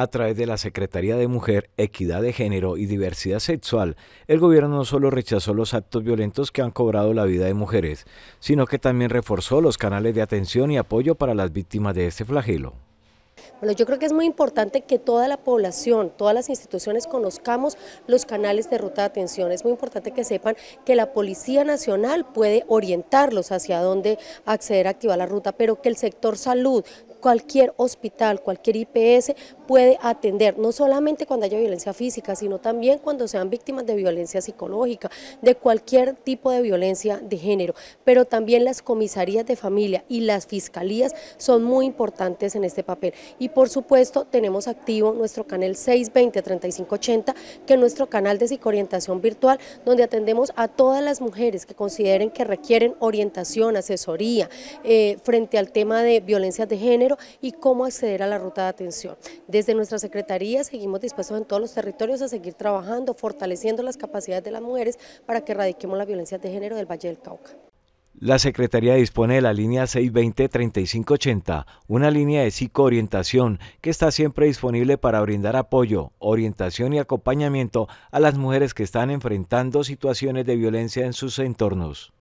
A través de la Secretaría de Mujer, Equidad de Género y Diversidad Sexual, el gobierno no solo rechazó los actos violentos que han cobrado la vida de mujeres, sino que también reforzó los canales de atención y apoyo para las víctimas de este flagelo. Bueno, yo creo que es muy importante que toda la población, todas las instituciones conozcamos los canales de ruta de atención. Es muy importante que sepan que la Policía Nacional puede orientarlos hacia dónde acceder a activar la ruta, pero que el sector salud, cualquier hospital, cualquier IPS puede atender, no solamente cuando haya violencia física, sino también cuando sean víctimas de violencia psicológica, de cualquier tipo de violencia de género, pero también las comisarías de familia y las fiscalías son muy importantes en este papel y por supuesto tenemos activo nuestro canal 620-3580 que es nuestro canal de psicoorientación virtual donde atendemos a todas las mujeres que consideren que requieren orientación, asesoría eh, frente al tema de violencia de género y cómo acceder a la ruta de atención. Desde nuestra Secretaría seguimos dispuestos en todos los territorios a seguir trabajando, fortaleciendo las capacidades de las mujeres para que erradiquemos la violencia de género del Valle del Cauca. La Secretaría dispone de la línea 620-3580, una línea de psicoorientación que está siempre disponible para brindar apoyo, orientación y acompañamiento a las mujeres que están enfrentando situaciones de violencia en sus entornos.